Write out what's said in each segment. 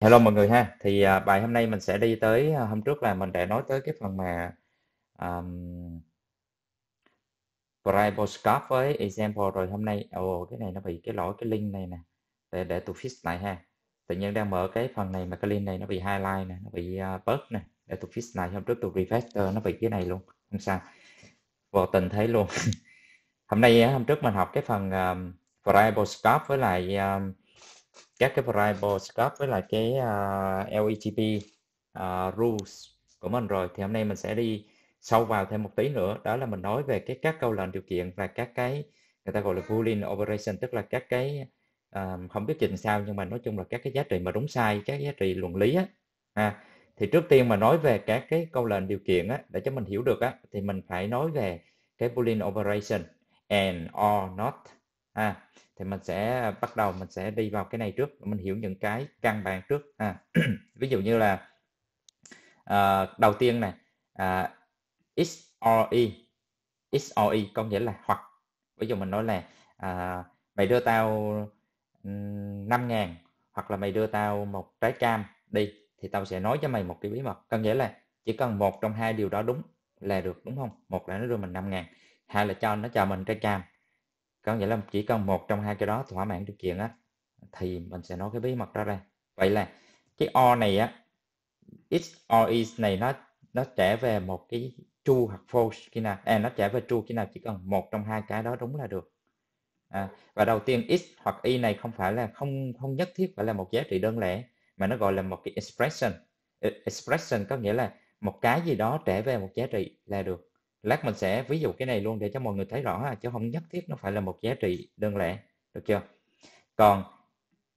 Hello mọi người ha. Thì, à, bài hôm nay mình sẽ đi tới à, hôm trước là mình đã nói tới cái phần mà, ờm, Priboskop với example rồi hôm nay ồ, cái này nó bị cái lỗi cái link này nè. Để để tôi fix lại ha. Tự nhiên đang mở cái phần này mà cái link này nó bị highlight nè, nó bị, a, à, bug nè, để tôi fix lại. Hôm trước tui refactor ờ, nó bị cái này luôn, không sao. Vô tình thấy luôn. Hôm nay á, hôm trước mình học cái phần, ờm, Priboskop với lại, ờm các cái variable scope với lại cái uh, à, LETP uh, à, rules của mình rồi thì hôm nay mình sẽ đi sâu vào thêm một tí nữa đó là mình nói về cái các câu lệnh điều kiện và các cái người ta gọi là boolean operation tức là các cái uh, không biết trình sao nhưng mà nói chung là các cái giá trị mà đúng sai các giá trị luận lý á à, thì trước tiên mà nói về các cái câu lệnh điều kiện á để cho mình hiểu được á thì mình phải nói về cái boolean operation and or not à thì mình sẽ bắt đầu mình sẽ đi vào cái này trước mình hiểu những cái căn bản trước à, ví dụ như là à, đầu tiên này à, is or e is or e có nghĩa là hoặc ví dụ mình nói là à, mày đưa tao 5 ngàn hoặc là mày đưa tao một trái cam đi thì tao sẽ nói cho mày một cái bí mật có nghĩa là chỉ cần một trong hai điều đó đúng là được đúng không một là nó đưa mình 5 ngàn hai là cho nó cho mình trái cam có nghĩa là chỉ cần một trong hai cái đó thỏa mãn điều kiện á thì mình sẽ nói cái bí mật ra đây vậy là cái o này á x or is này nó nó trả về một cái true hoặc false khi nào à, nó trả về true khi nào chỉ cần một trong hai cái đó đúng là được à, và đầu tiên x hoặc y này không phải là không không nhất thiết phải là một giá trị đơn lẻ mà nó gọi là một cái expression ờ, expression có nghĩa là một cái gì đó trả về một giá trị là được lát mình sẽ ví dụ cái này luôn để cho mọi người thấy rõ ha, chứ không nhất thiết nó phải là một giá trị đơn lẻ được chưa còn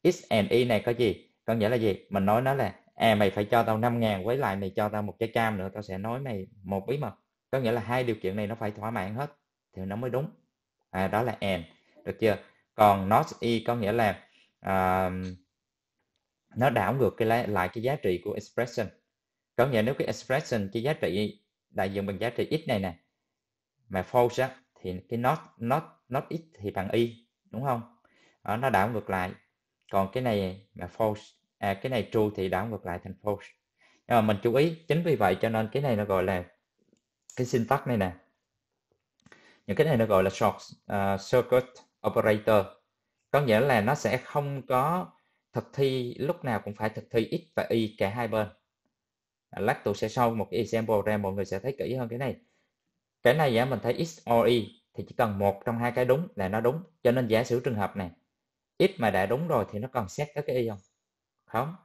x and y này có gì có nghĩa là gì mình nói nó là à mày phải cho tao 5 ngàn với lại mày cho tao một trái cam nữa tao sẽ nói mày một bí mật có nghĩa là hai điều kiện này nó phải thỏa mãn hết thì nó mới đúng à, đó là and được chưa còn not y có nghĩa là uh, nó đảo ngược cái lại cái giá trị của expression có nghĩa nếu cái expression cái giá trị đại diện bằng giá trị x này nè mà false á, thì cái not not not x thì bằng y đúng không đó, nó đảo ngược lại còn cái này mà false à, cái này true thì đảo ngược lại thành false nhưng mà mình chú ý chính vì vậy cho nên cái này nó gọi là cái syntax này nè những cái này nó gọi là short uh, circuit operator có nghĩa là nó sẽ không có thực thi lúc nào cũng phải thực thi x và y cả hai bên lát tôi sẽ show một cái example ra mọi người sẽ thấy kỹ hơn cái này cái này giá mình thấy x or y thì chỉ cần một trong hai cái đúng là nó đúng cho nên giả sử trường hợp này x mà đã đúng rồi thì nó còn xét tới cái y không không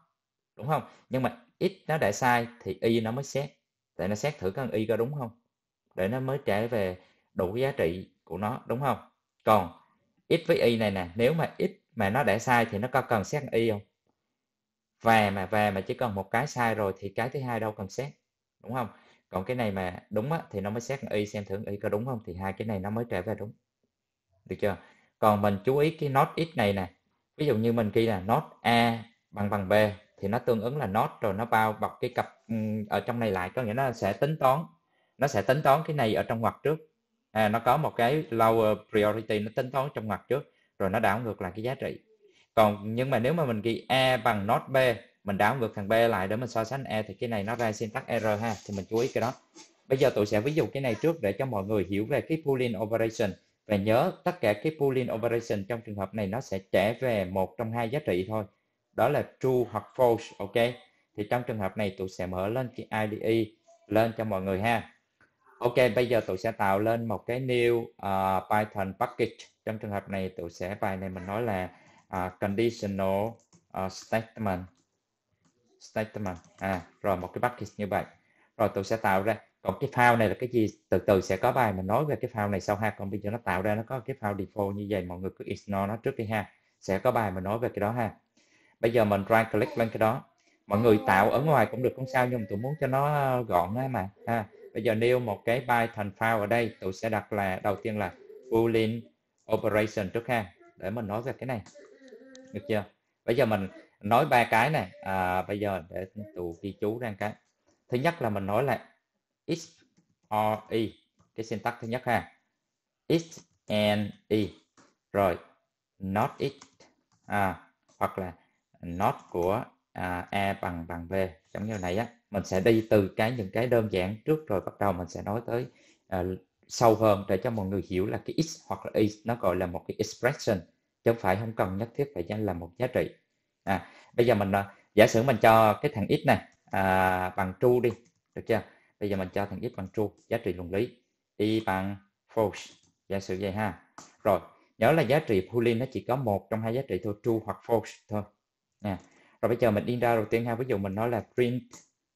đúng không nhưng mà x nó đã sai thì y nó mới xét để nó xét thử con y có đúng không để nó mới trả về đủ giá trị của nó đúng không còn x với y này nè nếu mà x mà nó đã sai thì nó có cần xét y không và mà về mà chỉ cần một cái sai rồi thì cái thứ hai đâu cần xét đúng không còn cái này mà đúng á, thì nó mới xét y xem thử y có đúng không thì hai cái này nó mới trở về đúng được chưa còn mình chú ý cái nốt x này nè ví dụ như mình ghi là nốt a bằng bằng b thì nó tương ứng là nốt rồi nó bao bọc cái cặp ừ, ở trong này lại có nghĩa nó sẽ tính toán nó sẽ tính toán cái này ở trong ngoặc trước à, nó có một cái lower priority nó tính toán trong ngoặc trước rồi nó đảo ngược lại cái giá trị còn nhưng mà nếu mà mình ghi a bằng not b mình đảo ngược thằng b lại để mình so sánh e thì cái này nó ra syntax error ha thì mình chú ý cái đó bây giờ tụi sẽ ví dụ cái này trước để cho mọi người hiểu về cái pooling operation và nhớ tất cả cái pooling operation trong trường hợp này nó sẽ trả về một trong hai giá trị thôi đó là true hoặc false ok thì trong trường hợp này tụi sẽ mở lên cái IDE lên cho mọi người ha ok bây giờ tụi sẽ tạo lên một cái new uh, Python package trong trường hợp này tụi sẽ bài này mình nói là uh, conditional uh, statement statement à rồi một cái bucket như vậy rồi tôi sẽ tạo ra còn cái file này là cái gì từ từ sẽ có bài mình nói về cái file này sau ha còn bây giờ nó tạo ra nó có cái file default như vậy mọi người cứ ignore nó trước đi ha sẽ có bài mình nói về cái đó ha bây giờ mình right click lên cái đó mọi người tạo ở ngoài cũng được không sao nhưng tôi muốn cho nó ờ, gọn á mà ha bây giờ nêu một cái thành file ở đây tôi sẽ đặt là đầu tiên là boolean operation trước ha để mình nói về cái này được chưa bây giờ mình nói ba cái này à, bây giờ để tụ ghi chú ra cái thứ nhất là mình nói là x or e cái syntax thứ nhất ha x and e rồi not x à, hoặc là not của à, a bằng bằng b giống như này á mình sẽ đi từ cái những cái đơn giản trước rồi bắt đầu mình sẽ nói tới à, sâu hơn để cho mọi người hiểu là cái x hoặc là e nó gọi là một cái expression chứ không phải không cần nhất thiết phải là một giá trị à, bây giờ mình à, giả sử mình cho cái thằng x này à, bằng true đi được chưa bây giờ mình cho thằng x bằng true giá trị luận lý y bằng false giả sử vậy ha rồi nhớ là giá trị Boolean nó chỉ có một trong hai giá trị thôi true hoặc false thôi à. rồi bây giờ mình điên ra đầu tiên ha ví dụ mình nói là print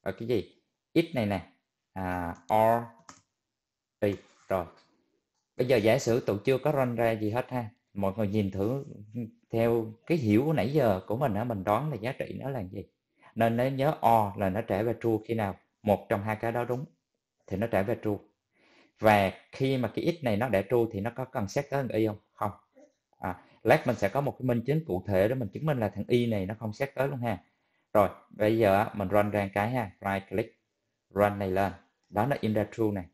ở ờ, cái gì x này nè à, or y rồi bây giờ giả sử tụi chưa có run ra gì hết ha mọi người nhìn thử theo cái hiểu của nãy giờ của mình á mình đoán là giá trị nó là gì nên nếu nhớ o là nó trở về true khi nào một trong hai cái đó đúng thì nó trở về true và khi mà cái x này nó để true thì nó có cần xét tới thằng y không không à, lát mình sẽ có một cái minh chứng cụ thể để mình chứng minh là thằng y này nó không xét tới luôn ha rồi bây giờ mình run ra cái ha right click run này lên đó là in ra true này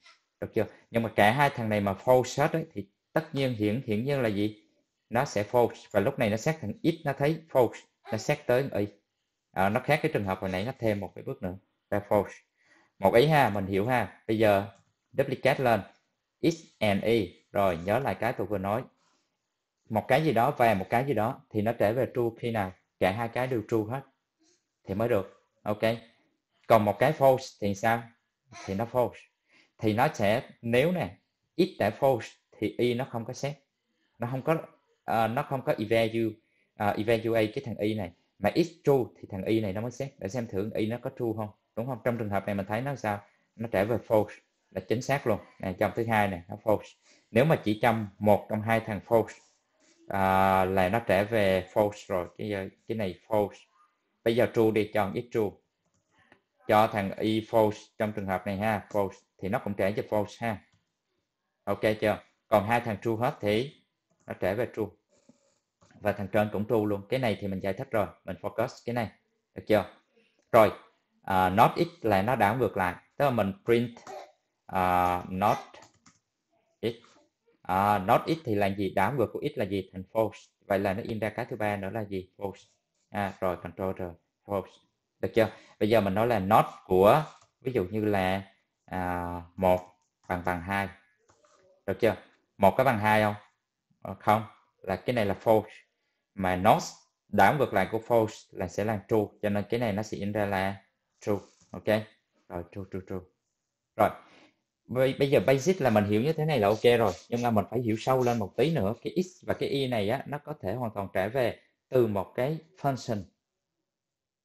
được chưa nhưng mà cả hai thằng này mà false set ấy, thì tất nhiên hiển hiển nhiên là gì nó sẽ false và lúc này nó xét thành x nó thấy false nó xét tới y à, nó khác cái trường hợp hồi nãy nó thêm một cái bước nữa là false một ý ha mình hiểu ha bây giờ duplicate lên x and y rồi nhớ lại cái tôi vừa nói một cái gì đó và một cái gì đó thì nó trở về true khi nào cả hai cái đều true hết thì mới được ok còn một cái false thì sao thì nó false thì nó sẽ nếu nè x đã false thì y nó không có xét nó không có Ờ, nó không có evaluate uh, evaluate cái thằng y này mà is true thì thằng y này nó mới xét để xem thử y nó có true không đúng không trong trường hợp này mình thấy nó sao nó trả về false là chính xác luôn này trong thứ hai này nó false nếu mà chỉ trong một trong hai thằng false à, là nó trả về false rồi cái giờ cái này false bây giờ true đi chọn is true cho thằng y false trong trường hợp này ha false thì nó cũng trả cho false ha ok chưa còn hai thằng true hết thì nó trở về true và thằng trơn cũng true luôn cái này thì mình giải thích rồi mình focus cái này được chưa rồi uh, not x là nó đảo ngược lại tức là mình print uh, not x uh, à, not x thì là gì đảo ngược của x là gì thành false vậy là nó in ra cái thứ ba nữa là gì false à, rồi control rồi false được chưa bây giờ mình nói là not của ví dụ như là uh, 1 bằng bằng hai được chưa một có bằng hai không Ờ, không là cái này là false mà not đảo ngược lại của false là sẽ là true cho nên cái này nó sẽ in ra là true ok rồi true true true rồi bây, bây giờ basic là mình hiểu như thế này là ok rồi nhưng mà mình phải hiểu sâu lên một tí nữa cái x và cái y này á nó có thể hoàn toàn trở về từ một cái function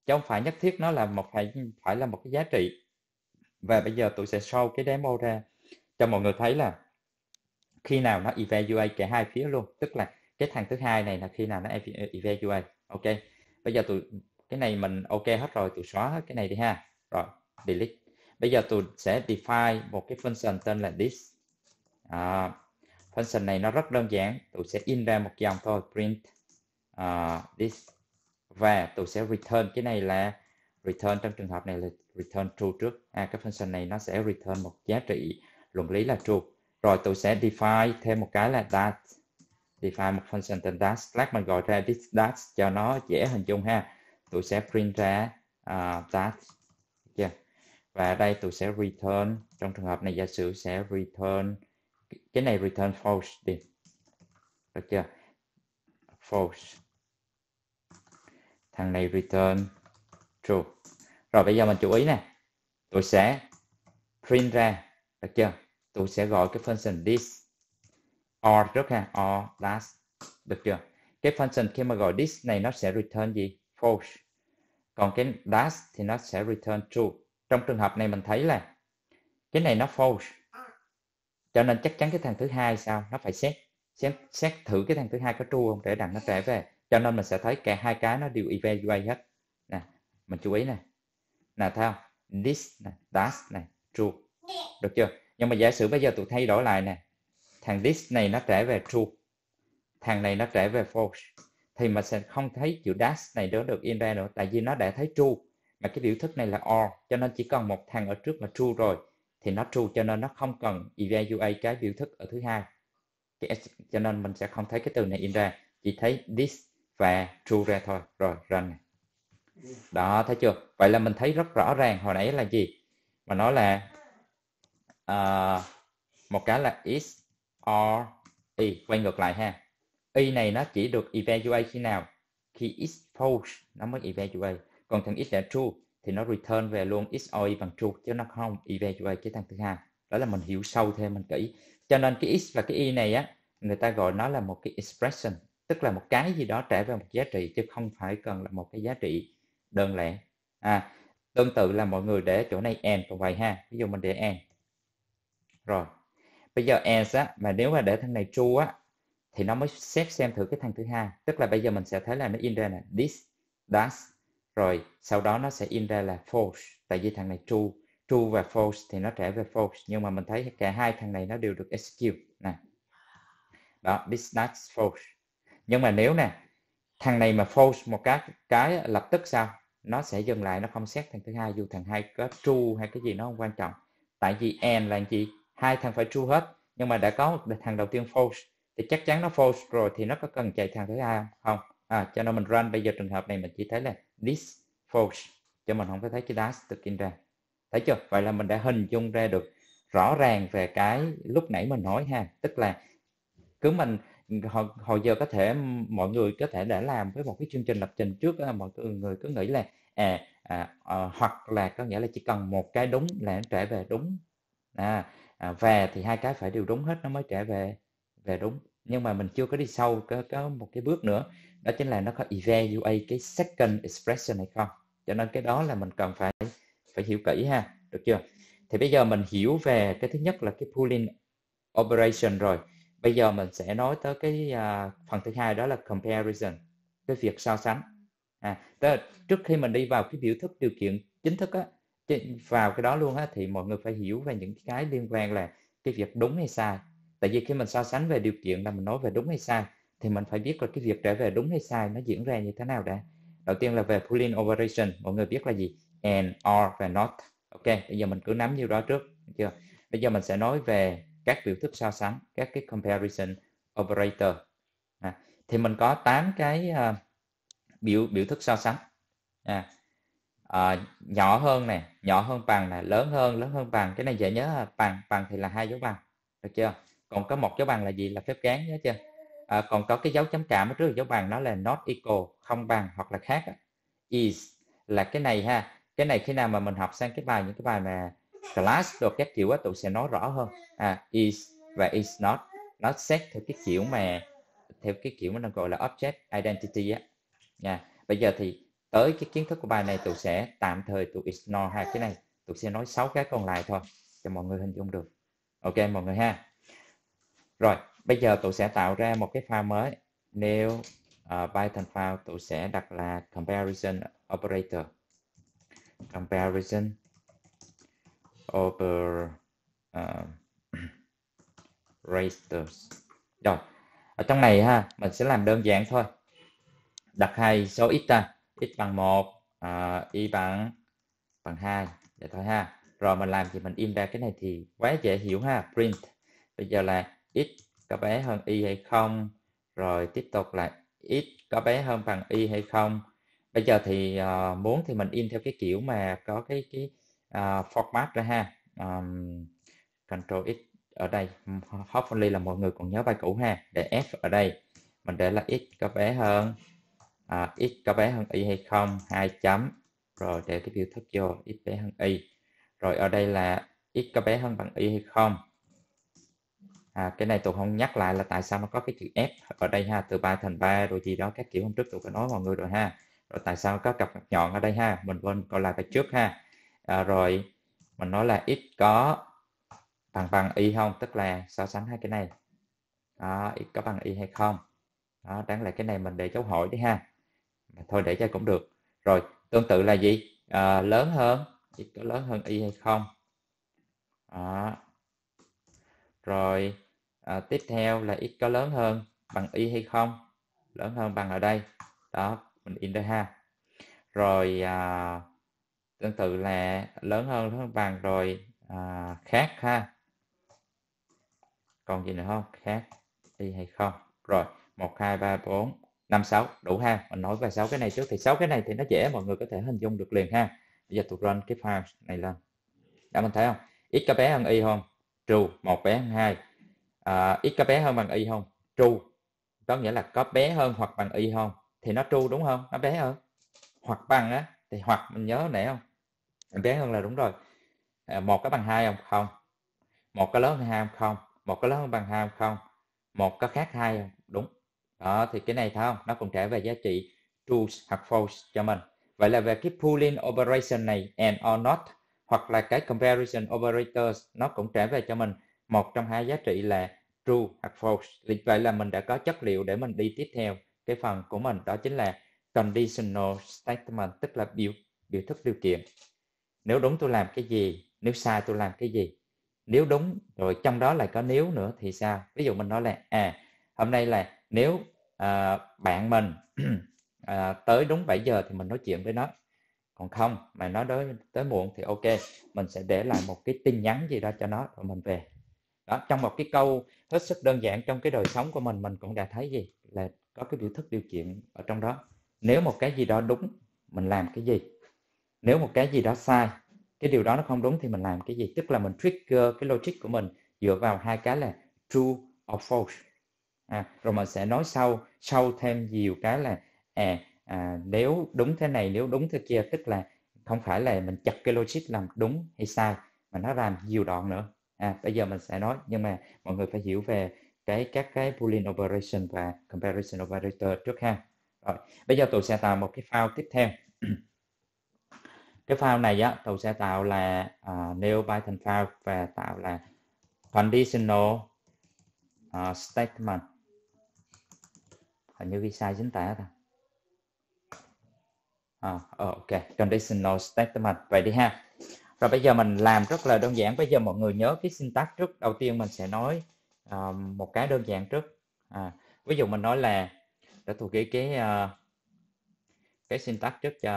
chứ không phải nhất thiết nó là một phải phải là một cái giá trị và bây giờ tôi sẽ show cái demo ra cho mọi người thấy là khi nào nó evaluate cả hai phía luôn tức là cái thằng thứ hai này là khi nào nó evaluate ok bây giờ tụi cái này mình ok hết rồi tụi xóa hết cái này đi ha rồi delete bây giờ tụi sẽ define một cái function tên là this à, function này nó rất đơn giản tụi sẽ in ra một dòng thôi print uh, this và tụi sẽ return cái này là return trong trường hợp này là return true trước à, cái function này nó sẽ return một giá trị luận lý là true rồi tôi sẽ define thêm một cái là that define một function tên that lát mình gọi ra this that cho nó dễ hình dung ha tôi sẽ print ra uh, that chưa và ở đây tôi sẽ return trong trường hợp này giả sử sẽ return cái này return false đi được chưa false thằng này return true rồi bây giờ mình chú ý nè tôi sẽ print ra được chưa tôi sẽ gọi cái function this or trước ha or last được chưa cái function khi mà gọi this này nó sẽ return gì false còn cái last thì nó sẽ return true trong trường hợp này mình thấy là cái này nó false cho nên chắc chắn cái thằng thứ hai sao nó phải xét xét xét thử cái thằng thứ hai có true không để đằng nó trẻ về cho nên mình sẽ thấy cả hai cái nó đều evaluate hết nè mình chú ý nè nè thấy this nè that này true được chưa nhưng mà giả sử bây giờ tụi thay đổi lại nè thằng this này nó trở về true thằng này nó trở về false thì mình sẽ không thấy chữ dash này đó được in ra nữa tại vì nó đã thấy true mà cái biểu thức này là or cho nên chỉ cần một thằng ở trước là true rồi thì nó true cho nên nó không cần evaluate cái biểu thức ở thứ hai cho nên mình sẽ không thấy cái từ này in ra chỉ thấy this và true ra thôi rồi run này. đó thấy chưa vậy là mình thấy rất rõ ràng hồi nãy là gì mà nói là uh, một cái là is or y quay ngược lại ha y này nó chỉ được evaluate khi nào khi is false nó mới evaluate còn thằng is là true thì nó return về luôn is or y bằng true chứ nó không evaluate cái thằng thứ hai đó là mình hiểu sâu thêm mình kỹ cho nên cái is và cái y này á người ta gọi nó là một cái expression tức là một cái gì đó trả về một giá trị chứ không phải cần là một cái giá trị đơn lẻ à tương tự là mọi người để chỗ này and và vậy ha ví dụ mình để and rồi bây giờ as á mà nếu mà để thằng này true á thì nó mới xét xem thử cái thằng thứ hai tức là bây giờ mình sẽ thấy là nó in ra là this does rồi sau đó nó sẽ in ra là false tại vì thằng này true true và false thì nó trở về false nhưng mà mình thấy cả hai thằng này nó đều được execute nè đó this does false nhưng mà nếu nè thằng này mà false một cái cái lập tức sao nó sẽ dừng lại nó không xét thằng thứ hai dù thằng hai có true hay cái gì nó không quan trọng tại vì and là gì hai thằng phải true hết nhưng mà đã có thằng đầu tiên false thì chắc chắn nó false rồi thì nó có cần chạy thằng thứ hai không à, cho nên mình run bây giờ trường hợp này mình chỉ thấy là this false cho mình không có thấy cái dash được in ra thấy chưa vậy là mình đã hình dung ra được rõ ràng về cái lúc nãy mình nói ha tức là cứ mình hồi, hồi giờ có thể mọi người có thể đã làm với một cái chương trình lập trình trước mọi người cứ nghĩ là à, à, à hoặc là có nghĩa là chỉ cần một cái đúng là nó trở về đúng à à, về thì hai cái phải đều đúng hết nó mới trở về về đúng nhưng mà mình chưa có đi sâu có, có một cái bước nữa đó chính là nó có evaluate cái second expression hay không cho nên cái đó là mình cần phải phải hiểu kỹ ha được chưa thì bây giờ mình hiểu về cái thứ nhất là cái pooling operation rồi bây giờ mình sẽ nói tới cái uh, phần thứ hai đó là comparison cái việc so sánh à, tức là trước khi mình đi vào cái biểu thức điều kiện chính thức á vào cái đó luôn á thì mọi người phải hiểu về những cái liên quan là cái việc đúng hay sai tại vì khi mình so sánh về điều kiện là mình nói về đúng hay sai thì mình phải biết là cái việc trở về đúng hay sai nó diễn ra như thế nào đã đầu tiên là về pooling operation mọi người biết là gì and or và not ok bây giờ mình cứ nắm như đó trước được chưa bây giờ mình sẽ nói về các biểu thức so sánh các cái comparison operator à, thì mình có 8 cái uh, biểu biểu thức so sánh à, à, nhỏ hơn này nhỏ hơn bằng này lớn hơn lớn hơn bằng cái này dễ nhớ bằng bằng thì là hai dấu bằng được chưa còn có một dấu bằng là gì là phép cán nhớ chưa à, còn có cái dấu chấm cảm trước dấu bằng nó là not equal không bằng hoặc là khác is là cái này ha cái này khi nào mà mình học sang cái bài những cái bài mà class đồ các kiểu á tụi sẽ nói rõ hơn à is và is not nó xét theo cái kiểu mà theo cái kiểu mà nó gọi là object identity á nha bây giờ thì tới cái kiến thức của bài này tôi sẽ tạm thời tôi ignore hai cái này tôi sẽ nói sáu cái còn lại thôi cho mọi người hình dung được ok mọi người ha rồi bây giờ tôi sẽ tạo ra một cái file mới nếu uh, Python file tôi sẽ đặt là comparison operator comparison over uh, ờ, rasters rồi ở trong này ha mình sẽ làm đơn giản thôi đặt hai số ít ra x bằng 1 à, ờ, y bằng bằng 2 vậy thôi ha rồi mình làm thì mình in ra cái này thì quá dễ hiểu ha print bây giờ là x có bé hơn y hay không rồi tiếp tục là x có bé hơn bằng y hay không bây giờ thì uh, muốn thì mình in theo cái kiểu mà có cái cái uh, format ra ha um, control x ở đây hopefully là mọi người còn nhớ bài cũ ha để f ở đây mình để là x có bé hơn à, x có bé hơn y hay không 2 chấm rồi để cái biểu thức vô x bé hơn y rồi ở đây là x có bé hơn bằng y hay không à, cái này tụi không nhắc lại là tại sao nó có cái chữ f ở đây ha từ 3 thành 3 rồi gì đó các kiểu hôm trước tụi có nói mọi người rồi ha rồi tại sao có cặp nhọn ở đây ha mình quên còn lại cái trước ha à, rồi mình nói là x có bằng bằng y không tức là so sánh hai cái này đó, x có bằng y hay không đó, đáng lẽ cái này mình để dấu hỏi đi ha À, thôi để cho cũng được rồi tương tự là gì à, lớn hơn chỉ có lớn hơn y hay không đó. rồi à, tiếp theo là x có lớn hơn bằng y hay không lớn hơn bằng ở đây đó mình in ra ha rồi à, tương tự là lớn hơn lớn hơn bằng rồi à, khác ha còn gì nữa không khác y hay không rồi một hai ba bốn năm sáu đủ ha mình nói về sáu cái này trước thì sáu cái này thì nó dễ mọi người có thể hình dung được liền ha bây giờ tôi run cái file này lên đã mình thấy không ít có bé hơn y không true một bé hơn hai à, ít x có bé hơn bằng y không true có nghĩa là có bé hơn hoặc bằng y không thì nó true đúng không nó bé hơn hoặc bằng á thì hoặc mình nhớ nãy không bé hơn là đúng rồi à, một có bằng hai không không một có lớn hơn hai không một có lớn hơn bằng hai không một có khác hai không đó thì cái này thấy không nó cũng trả về giá trị true hoặc false cho mình vậy là về cái pooling operation này and or not hoặc là cái comparison operators nó cũng trả về cho mình một trong hai giá trị là true hoặc false vậy là mình đã có chất liệu để mình đi tiếp theo cái phần của mình đó chính là conditional statement tức là biểu biểu thức điều kiện nếu đúng tôi làm cái gì nếu sai tôi làm cái gì nếu đúng rồi trong đó lại có nếu nữa thì sao ví dụ mình nói là à hôm nay là nếu à, bạn mình à, tới đúng 7 giờ thì mình nói chuyện với nó còn không mà nó tới tới muộn thì ok mình sẽ để lại một cái tin nhắn gì đó cho nó rồi mình về đó trong một cái câu hết sức đơn giản trong cái đời sống của mình mình cũng đã thấy gì là có cái biểu thức điều kiện ở trong đó nếu một cái gì đó đúng mình làm cái gì nếu một cái gì đó sai cái điều đó nó không đúng thì mình làm cái gì tức là mình trigger cái logic của mình dựa vào hai cái là true or false à, rồi mình sẽ nói sau sau thêm nhiều cái là à, à nếu đúng thế này nếu đúng thế kia tức là không phải là mình chặt cái logic làm đúng hay sai mà nó làm nhiều đoạn nữa à bây giờ mình sẽ nói nhưng mà mọi người phải hiểu về cái các cái boolean operation và comparison operator trước ha rồi bây giờ tôi sẽ tạo một cái file tiếp theo cái file này á tôi sẽ tạo là uh, à, neo python file và tạo là conditional uh, statement như sai chính tả ta à, ok conditional statement vậy đi ha rồi bây giờ mình làm rất là đơn giản bây giờ mọi người nhớ cái syntax trước đầu tiên mình sẽ nói uh, một cái đơn giản trước à, ví dụ mình nói là để thuộc cái cái uh, cái syntax trước cho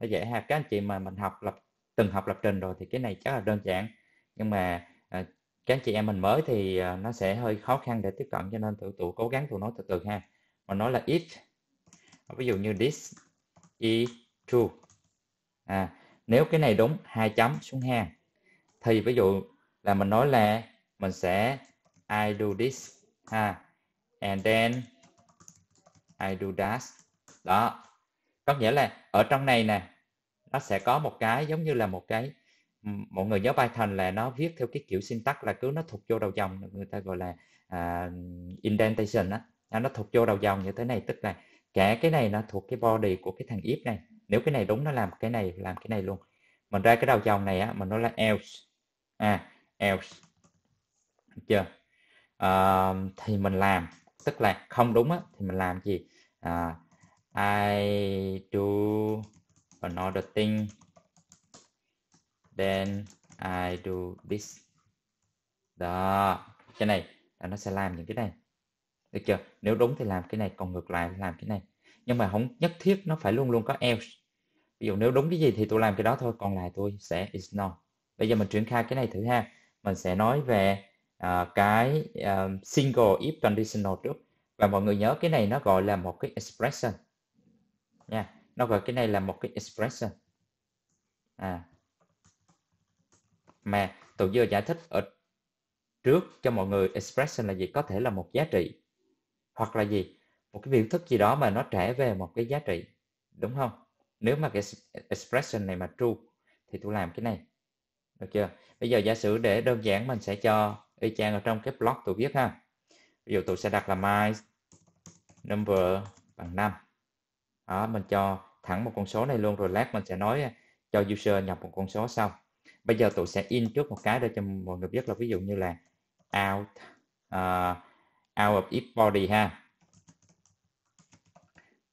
nó dễ ha các anh chị mà mình học lập từng học lập trình rồi thì cái này chắc là đơn giản nhưng mà các anh chị em mình mới thì nó sẽ hơi khó khăn để tiếp cận cho nên tụi tụi cố gắng tụi nó từ từ ha mà nói là it ví dụ như this is true à, nếu cái này đúng hai chấm xuống hàng thì ví dụ là mình nói là mình sẽ I do this ha and then I do that đó có nghĩa là ở trong này nè nó sẽ có một cái giống như là một cái mọi người nhớ Python là nó viết theo cái kiểu syntax là cứ nó thuộc vô đầu dòng người ta gọi là uh, indentation á à, nó thuộc vô đầu dòng như thế này tức là cả cái này nó thuộc cái body của cái thằng if này nếu cái này đúng nó làm cái này làm cái này luôn mình ra cái đầu dòng này á mình nói là else à else chưa à, thì mình làm tức là không đúng á thì mình làm gì à, I do another thing then I do this đó cái này nó sẽ làm những cái này được chưa nếu đúng thì làm cái này còn ngược lại làm cái này nhưng mà không nhất thiết nó phải luôn luôn có else ví dụ nếu đúng cái gì thì tôi làm cái đó thôi còn lại tôi sẽ is ignore bây giờ mình triển khai cái này thử ha mình sẽ nói về uh, cái uh, single if conditional trước và mọi người nhớ cái này nó gọi là một cái expression nha nó gọi cái này là một cái expression à mà tôi vừa giải thích ở trước cho mọi người expression là gì có thể là một giá trị hoặc là gì một cái biểu thức gì đó mà nó trẻ về một cái giá trị đúng không nếu mà cái expression này mà true thì tôi làm cái này được chưa bây giờ giả sử để đơn giản mình sẽ cho y chang ở trong cái block tôi viết ha ví dụ tôi sẽ đặt là my number bằng 5 đó mình cho thẳng một con số này luôn rồi lát mình sẽ nói à, cho user nhập một con số sau bây giờ tôi sẽ in trước một cái để cho mọi người biết là ví dụ như là out uh, out of its body ha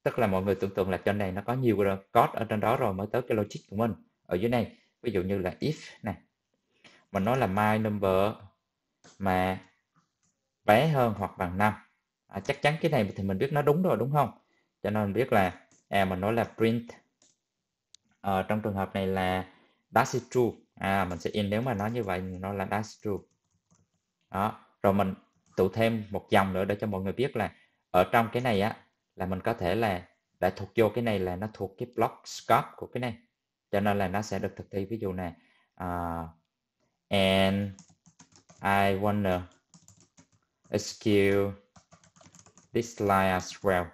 tức là mọi người tưởng tượng là trên này nó có nhiều code ở trên đó rồi mới tới cái logic của mình ở dưới này ví dụ như là if này mình nói là my number mà bé hơn hoặc bằng 5 à, chắc chắn cái này thì mình biết nó đúng rồi đúng không cho nên mình biết là à, mình nói là print à, trong trường hợp này là that true à, mình sẽ in nếu mà nó như vậy nó là that true đó rồi mình tụ thêm một dòng nữa để cho mọi người biết là ở trong cái này á là mình có thể là đã thuộc vô cái này là nó thuộc cái block scope của cái này cho nên là nó sẽ được thực thi ví dụ này uh, and I wanna execute this line as well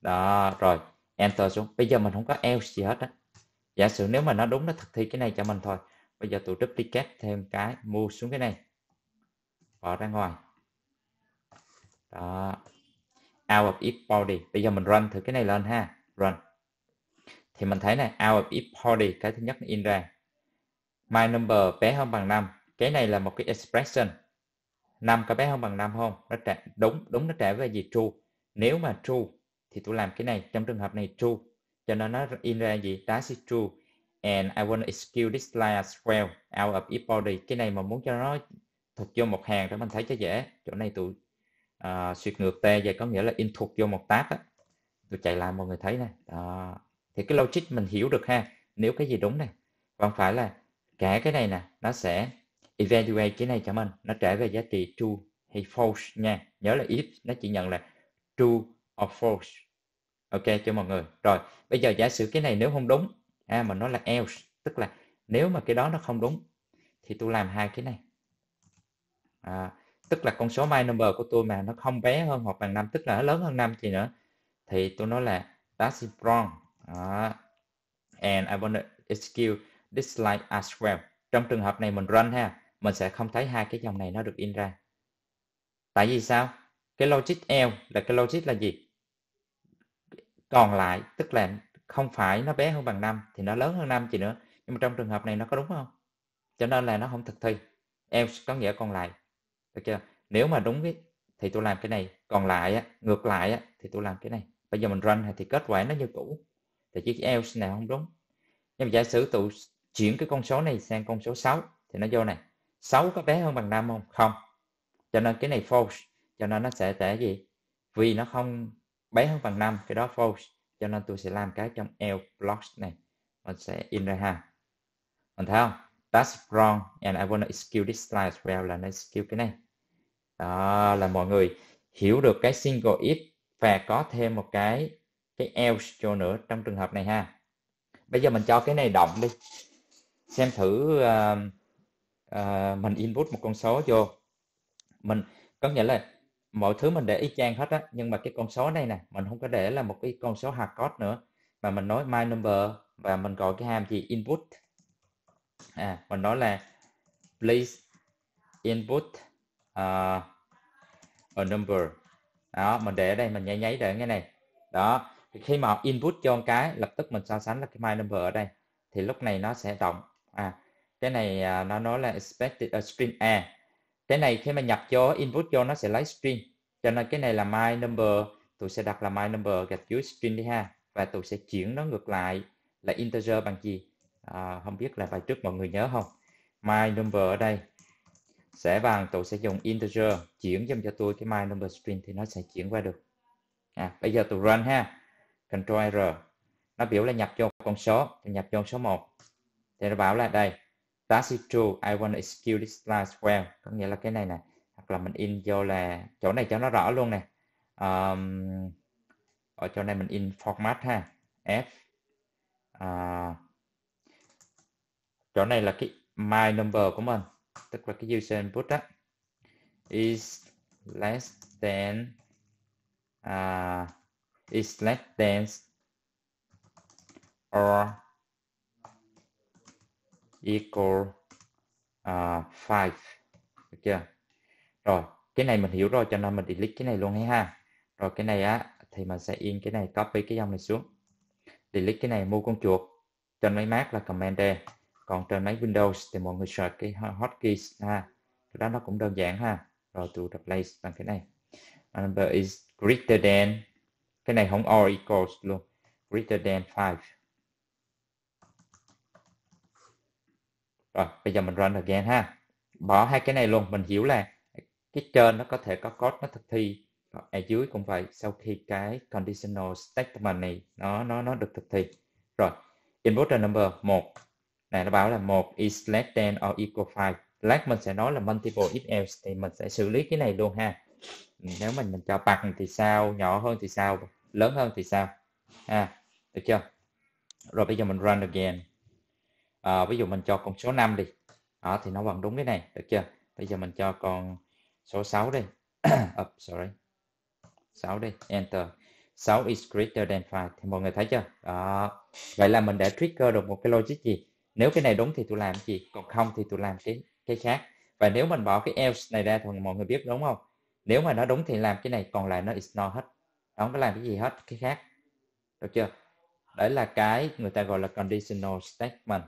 đó rồi enter xuống bây giờ mình không có else gì hết á giả sử nếu mà nó đúng nó thực thi cái này cho mình thôi bây giờ tôi duplicate thêm cái mua xuống cái này bỏ ra ngoài đó out of if body bây giờ mình run thử cái này lên ha run thì mình thấy này out of if body cái thứ nhất in ra my number bé hơn bằng 5 cái này là một cái expression 5 có bé hơn bằng 5 không nó trả đúng đúng nó trả về gì true nếu mà true thì tôi làm cái này trong trường hợp này true cho nên nó in ra gì that is true and I want to execute this line as well out of if body cái này mà muốn cho nó thuộc vô một hàng để mình thấy cho dễ chỗ này tụi uh, ngược t vậy có nghĩa là in thuộc vô một tab á tôi chạy lại mọi người thấy này đó. thì cái logic mình hiểu được ha nếu cái gì đúng này còn phải là cả cái này nè nó sẽ evaluate cái này cho mình nó trả về giá trị true hay false nha nhớ là if nó chỉ nhận là true or false ok cho mọi người rồi bây giờ giả sử cái này nếu không đúng à, mà nó là else tức là nếu mà cái đó nó không đúng thì tôi làm hai cái này à, tức là con số my number của tôi mà nó không bé hơn hoặc bằng năm tức là nó lớn hơn năm thì nữa thì tôi nói là that is wrong à, and I want to execute this line as well trong trường hợp này mình run ha mình sẽ không thấy hai cái dòng này nó được in ra tại vì sao cái logic L là cái logic là gì còn lại tức là không phải nó bé hơn bằng năm thì nó lớn hơn năm chị nữa nhưng mà trong trường hợp này nó có đúng không cho nên là nó không thực thi else có nghĩa còn lại được chưa nếu mà đúng thì tôi làm cái này còn lại ngược lại thì tôi làm cái này bây giờ mình run thì kết quả nó như cũ thì chiếc else này không đúng nhưng mà giả sử tụi chuyển cái con số này sang con số 6 thì nó vô này 6 có bé hơn bằng 5 không không cho nên cái này false cho nên nó sẽ tệ gì vì nó không bé hơn bằng 5 cái đó false cho nên tôi sẽ làm cái trong L blocks này mình sẽ in ra ha mình thấy không that's wrong and I wanna execute this slide well là nó skill cái này đó là mọi người hiểu được cái single if và có thêm một cái cái else cho nữa trong trường hợp này ha bây giờ mình cho cái này động đi xem thử uh, uh, mình input một con số vô mình có nghĩa là mọi thứ mình để y chang hết á nhưng mà cái con số này nè mình không có để là một cái con số hard code nữa mà mình nói my number và mình gọi cái hàm gì input à mình nói là please input uh, a number đó mình để ở đây mình nháy nháy để cái này đó thì khi mà input cho cái lập tức mình so sánh là cái my number ở đây thì lúc này nó sẽ động à cái này à, nó nói là expected à, a string a cái này khi mà nhập cho input cho nó sẽ lấy string cho nên cái này là my number tụi sẽ đặt là my number gạch dưới string đi ha và tụi sẽ chuyển nó ngược lại là integer bằng gì à, không biết là bài trước mọi người nhớ không my number ở đây sẽ bằng tụi sẽ dùng integer chuyển dùm cho tôi cái my number string thì nó sẽ chuyển qua được à, bây giờ tụi run ha control r nó biểu là nhập cho con số thì nhập vô số 1 thì nó bảo là đây that is true I want to skill this last well có nghĩa là cái này nè hoặc là mình in vô là chỗ này cho nó rõ luôn nè um, ở chỗ này mình in format ha F uh, chỗ này là cái my number của mình tức là cái user input đó is less than uh, is less than or equal uh, à, 5 được chưa rồi cái này mình hiểu rồi cho nên mình delete cái này luôn hay ha rồi cái này á thì mình sẽ in cái này copy cái dòng này xuống delete cái này mua con chuột trên máy Mac là command D còn trên máy Windows thì mọi người search cái hotkeys ha cái đó nó cũng đơn giản ha rồi to replace bằng cái này number is greater than cái này không or equals luôn greater than five rồi bây giờ mình run again ha bỏ hai cái này luôn mình hiểu là cái trên nó có thể có code nó thực thi ở dưới cũng vậy sau khi cái conditional statement này nó nó nó được thực thi rồi input number một này nó bảo là một is less than or equal 5 lát mình sẽ nói là multiple if else thì mình sẽ xử lý cái này luôn ha ừ, nếu mình mình cho bằng thì sao nhỏ hơn thì sao lớn hơn thì sao ha được chưa rồi bây giờ mình run again à, ví dụ mình cho con số 5 đi đó, thì nó bằng đúng cái này được chưa bây giờ mình cho con số 6 đi oh, sorry 6 đi enter 6 is greater than 5 thì mọi người thấy chưa đó. vậy là mình đã trigger được một cái logic gì nếu cái này đúng thì tôi làm gì còn không thì tôi làm cái cái khác và nếu mình bỏ cái else này ra thì mọi người biết đúng không nếu mà nó đúng thì làm cái này còn lại nó is not hết nó không có làm cái gì hết cái khác được chưa đấy là cái người ta gọi là conditional statement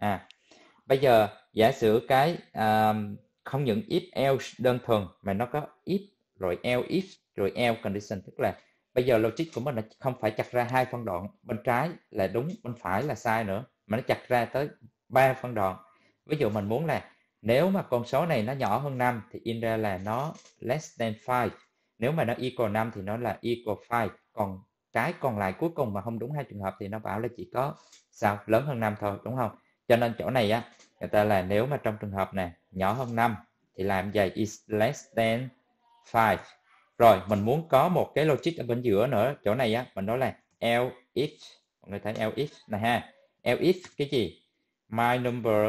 à bây giờ giả sử cái à, không những if else đơn thuần mà nó có if rồi else if rồi else condition tức là bây giờ logic của mình nó không phải chặt ra hai phân đoạn bên trái là đúng bên phải là sai nữa mà nó chặt ra tới ba phân đoạn ví dụ mình muốn là nếu mà con số này nó nhỏ hơn 5 thì in ra là nó less than 5 nếu mà nó equal 5 thì nó là equal 5 còn cái còn lại cuối cùng mà không đúng hai trường hợp thì nó bảo là chỉ có sao lớn hơn 5 thôi đúng không cho nên chỗ này á người ta là nếu mà trong trường hợp này nhỏ hơn 5 thì làm dài is less than 5 rồi mình muốn có một cái logic ở bên giữa nữa chỗ này á mình nói là l x, mọi người thấy l x này ha l x cái gì my number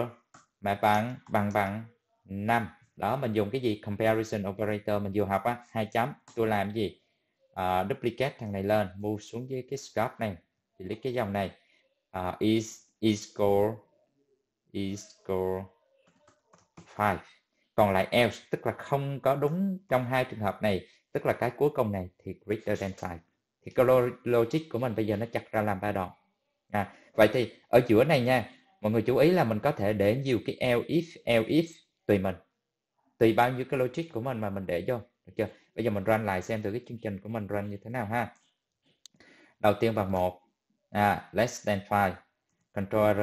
mà bằng bằng bằng 5 đó mình dùng cái gì comparison operator mình vừa học á hai chấm tôi làm gì uh, duplicate thằng này lên move xuống dưới cái scope này thì lấy cái dòng này uh, is is equal is score 5 còn lại else tức là không có đúng trong hai trường hợp này tức là cái cuối cùng này thì greater than 5 thì cái logic của mình bây giờ nó chặt ra làm ba đoạn à, vậy thì ở giữa này nha mọi người chú ý là mình có thể để nhiều cái else if else if tùy mình tùy bao nhiêu cái logic của mình mà mình để vô được chưa bây giờ mình run lại xem từ cái chương trình của mình run như thế nào ha đầu tiên bằng một à, less than 5 control r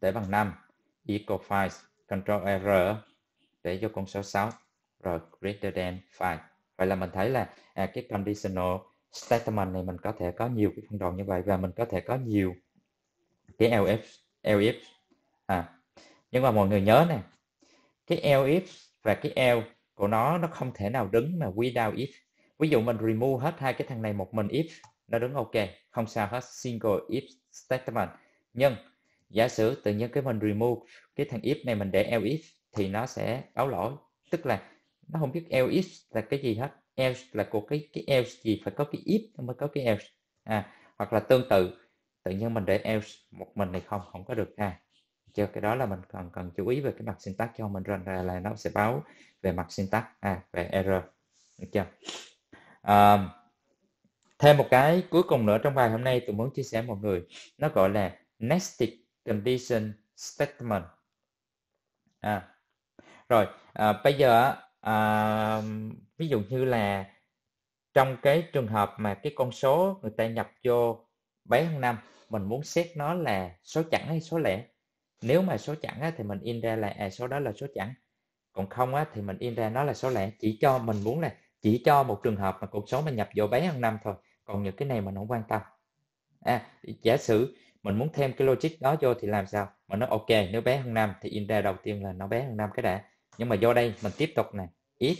để bằng 5 equal five control error để vô con số 6 rồi greater than five vậy là mình thấy là à, cái conditional statement này mình có thể có nhiều cái phân đoạn như vậy và mình có thể có nhiều cái elif elif à nhưng mà mọi người nhớ nè cái elif và cái el của nó nó không thể nào đứng mà without if ví dụ mình remove hết hai cái thằng này một mình if nó đứng ok không sao hết single if statement nhưng giả sử tự nhiên cái mình remove cái thằng if này mình để else thì nó sẽ báo lỗi tức là nó không biết else là cái gì hết else là của cái cái else gì phải có cái if mới có cái else à hoặc là tương tự tự nhiên mình để else một mình này không không có được ha cho cái đó là mình cần cần chú ý về cái mặt syntax cho mình run ra là nó sẽ báo về mặt syntax à về error được chưa à, thêm một cái cuối cùng nữa trong bài hôm nay tôi muốn chia sẻ mọi người nó gọi là nested condition statement à, rồi à, bây giờ à, ví dụ như là trong cái trường hợp mà cái con số người ta nhập vô 7 hơn năm, mình muốn xét nó là số chẵn hay số lẻ nếu mà số chẵn thì mình in ra là à, số đó là số chẵn còn không á, thì mình in ra nó là số lẻ chỉ cho mình muốn là chỉ cho một trường hợp mà cột số mình nhập vô 7 hơn năm thôi còn những cái này mình không quan tâm à, giả sử mình muốn thêm cái logic đó vô thì làm sao mà nó ok nếu bé hơn năm thì in ra đầu tiên là nó bé hơn năm cái đã nhưng mà vô đây mình tiếp tục này if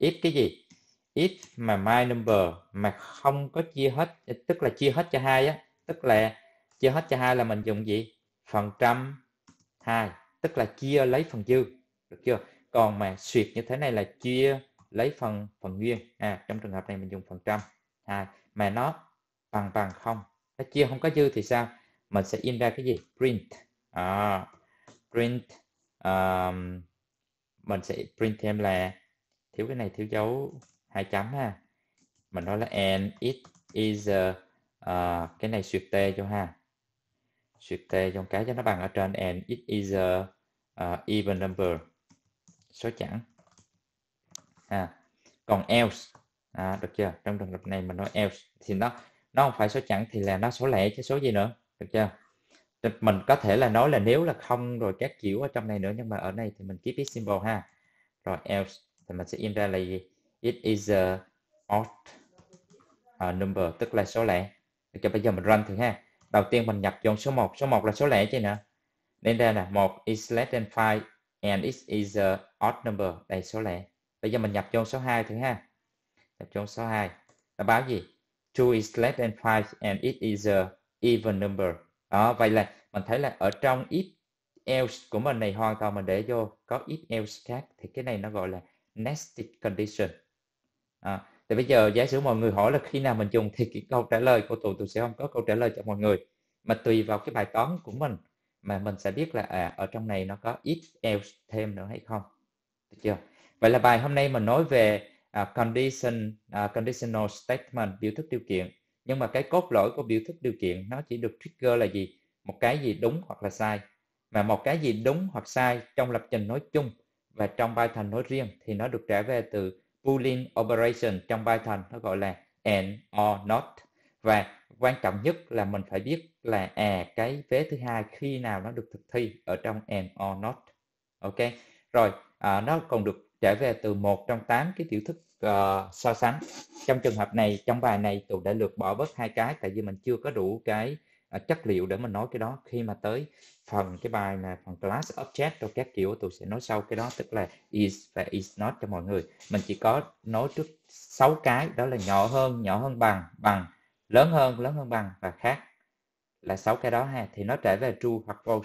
if cái gì if mà my number mà không có chia hết tức là chia hết cho hai á tức là chia hết cho hai là mình dùng gì phần trăm hai tức là chia lấy phần dư được chưa còn mà suyệt như thế này là chia lấy phần phần nguyên à trong trường hợp này mình dùng phần trăm hai mà nó bằng bằng không nó chia không có dư thì sao mình sẽ in ra cái gì print à, print um, mình sẽ print thêm là thiếu cái này thiếu dấu hai chấm ha mình nói là and it is a, uh, cái này xuyệt t cho ha xuyệt t trong cái cho nó bằng ở trên and it is a uh, even number số chẵn ha à, còn else à, được chưa trong trường hợp này mình nói else thì nó nó không phải số chẵn thì là nó số lẻ chứ số gì nữa được chưa mình có thể là nói là nếu là không rồi các kiểu ở trong này nữa nhưng mà ở đây thì mình keep it simple ha rồi else thì mình sẽ in ra là gì it is a odd uh, number tức là số lẻ được cho bây giờ mình run thử ha đầu tiên mình nhập dòng số 1 số 1 là số lẻ chứ nữa nên ra là 1 is less than 5 and it is a odd number đây số lẻ bây giờ mình nhập dòng số 2 thử ha nhập dòng số 2 nó báo gì 2 is less than 5 and it is a even number đó vậy là mình thấy là ở trong if else của mình này hoàn toàn mình để vô có if else khác thì cái này nó gọi là nested condition à, thì bây giờ giả sử mọi người hỏi là khi nào mình dùng thì cái câu trả lời của tụi tôi sẽ không có câu trả lời cho mọi người mà tùy vào cái bài toán của mình mà mình sẽ biết là à, ở trong này nó có if else thêm nữa hay không được chưa vậy là bài hôm nay mình nói về uh, condition uh, conditional statement biểu thức điều kiện nhưng mà cái cốt lõi của biểu thức điều kiện nó chỉ được trigger là gì một cái gì đúng hoặc là sai mà một cái gì đúng hoặc sai trong lập trình nói chung và trong Python nói riêng thì nó được trả về từ Boolean operation trong Python nó gọi là and or not và quan trọng nhất là mình phải biết là à cái vế thứ hai khi nào nó được thực thi ở trong and or not ok rồi à, nó còn được trả về từ một trong tám cái tiểu thức uh, so sánh trong trường hợp này trong bài này tụi đã lược bỏ bớt hai cái tại vì mình chưa có đủ cái uh, chất liệu để mình nói cái đó khi mà tới phần cái bài mà phần class object rồi các kiểu tụi sẽ nói sau cái đó tức là is và is not cho mọi người mình chỉ có nói trước sáu cái đó là nhỏ hơn nhỏ hơn bằng bằng lớn hơn lớn hơn bằng và khác là sáu cái đó ha thì nó trở về true hoặc false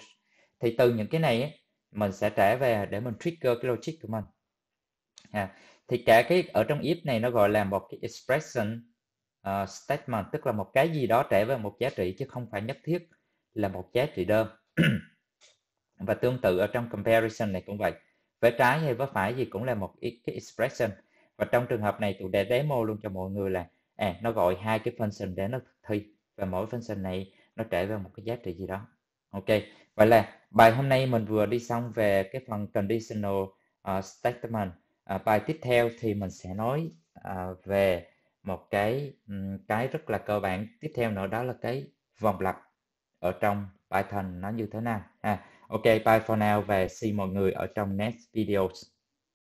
thì từ những cái này ấy, mình sẽ trở về để mình trigger cái logic của mình ha. À, thì cả cái ở trong if này nó gọi là một cái expression uh, statement tức là một cái gì đó trẻ về một giá trị chứ không phải nhất thiết là một giá trị đơn và tương tự ở trong comparison này cũng vậy vế trái hay vế phải gì cũng là một cái expression và trong trường hợp này tôi đã demo luôn cho mọi người là à, nó gọi hai cái function để nó thực thi và mỗi function này nó trải về một cái giá trị gì đó ok vậy là bài hôm nay mình vừa đi xong về cái phần conditional uh, statement à, bài tiếp theo thì mình sẽ nói à, về một cái cái rất là cơ bản tiếp theo nữa đó là cái vòng lặp ở trong Python nó như thế nào ha. À, ok, bye for now và see mọi người ở trong next videos.